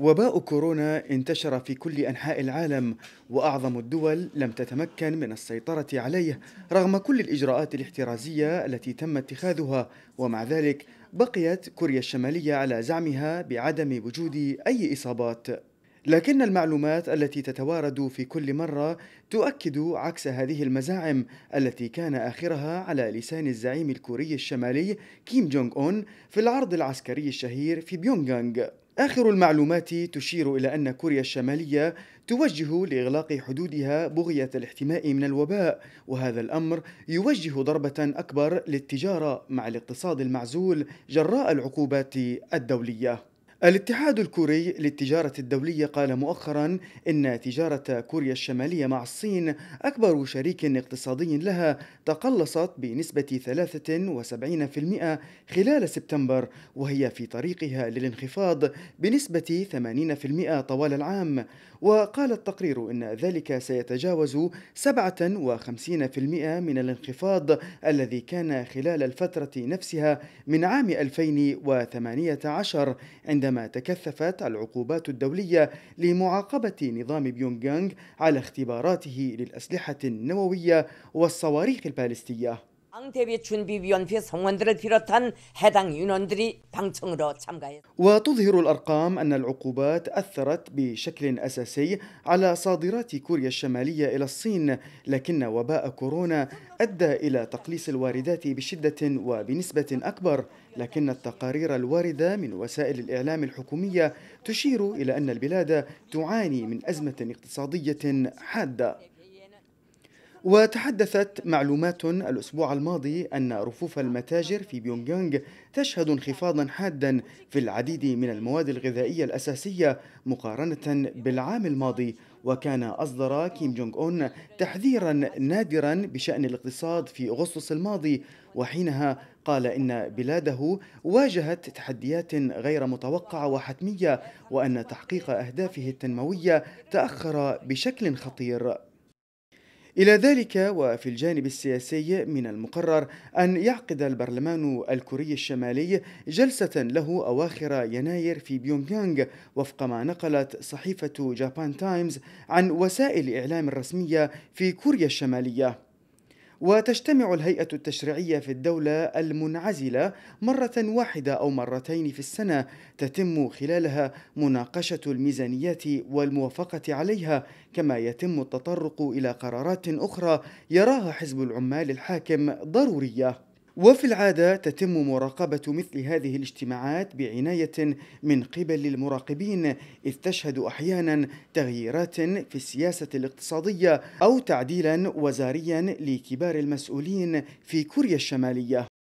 وباء كورونا انتشر في كل انحاء العالم واعظم الدول لم تتمكن من السيطره عليه رغم كل الاجراءات الاحترازيه التي تم اتخاذها ومع ذلك بقيت كوريا الشماليه على زعمها بعدم وجود اي اصابات لكن المعلومات التي تتوارد في كل مره تؤكد عكس هذه المزاعم التي كان اخرها على لسان الزعيم الكوري الشمالي كيم جونغ اون في العرض العسكري الشهير في بيونغ آخر المعلومات تشير إلى أن كوريا الشمالية توجه لإغلاق حدودها بغية الاحتماء من الوباء، وهذا الأمر يوجه ضربة أكبر للتجارة مع الاقتصاد المعزول جراء العقوبات الدولية. الاتحاد الكوري للتجارة الدولية قال مؤخرا إن تجارة كوريا الشمالية مع الصين أكبر شريك اقتصادي لها تقلصت بنسبة 73% خلال سبتمبر وهي في طريقها للانخفاض بنسبة 80% طوال العام وقال التقرير إن ذلك سيتجاوز 57% من الانخفاض الذي كان خلال الفترة نفسها من عام 2018 عندما عندما تكثفت العقوبات الدولية لمعاقبة نظام بيونغيانغ على اختباراته للأسلحة النووية والصواريخ البالستية وتظهر الأرقام أن العقوبات أثرت بشكل أساسي على صادرات كوريا الشمالية إلى الصين لكن وباء كورونا أدى إلى تقليص الواردات بشدة وبنسبة أكبر لكن التقارير الواردة من وسائل الإعلام الحكومية تشير إلى أن البلاد تعاني من أزمة اقتصادية حادة وتحدثت معلومات الأسبوع الماضي أن رفوف المتاجر في بيونغيانغ تشهد انخفاضا حادا في العديد من المواد الغذائية الأساسية مقارنة بالعام الماضي وكان أصدر كيم جونغ أون تحذيرا نادرا بشأن الاقتصاد في أغسطس الماضي وحينها قال إن بلاده واجهت تحديات غير متوقعة وحتمية وأن تحقيق أهدافه التنموية تأخر بشكل خطير إلى ذلك وفي الجانب السياسي من المقرر أن يعقد البرلمان الكوري الشمالي جلسة له أواخر يناير في بيونغيانغ وفق ما نقلت صحيفة جابان تايمز عن وسائل الإعلام الرسمية في كوريا الشمالية وتجتمع الهيئة التشريعية في الدولة المنعزلة مرة واحدة أو مرتين في السنة تتم خلالها مناقشة الميزانيات والموافقة عليها كما يتم التطرق إلى قرارات أخرى يراها حزب العمال الحاكم ضرورية وفي العادة تتم مراقبة مثل هذه الاجتماعات بعناية من قبل المراقبين إذ تشهد أحيانا تغييرات في السياسة الاقتصادية أو تعديلا وزاريا لكبار المسؤولين في كوريا الشمالية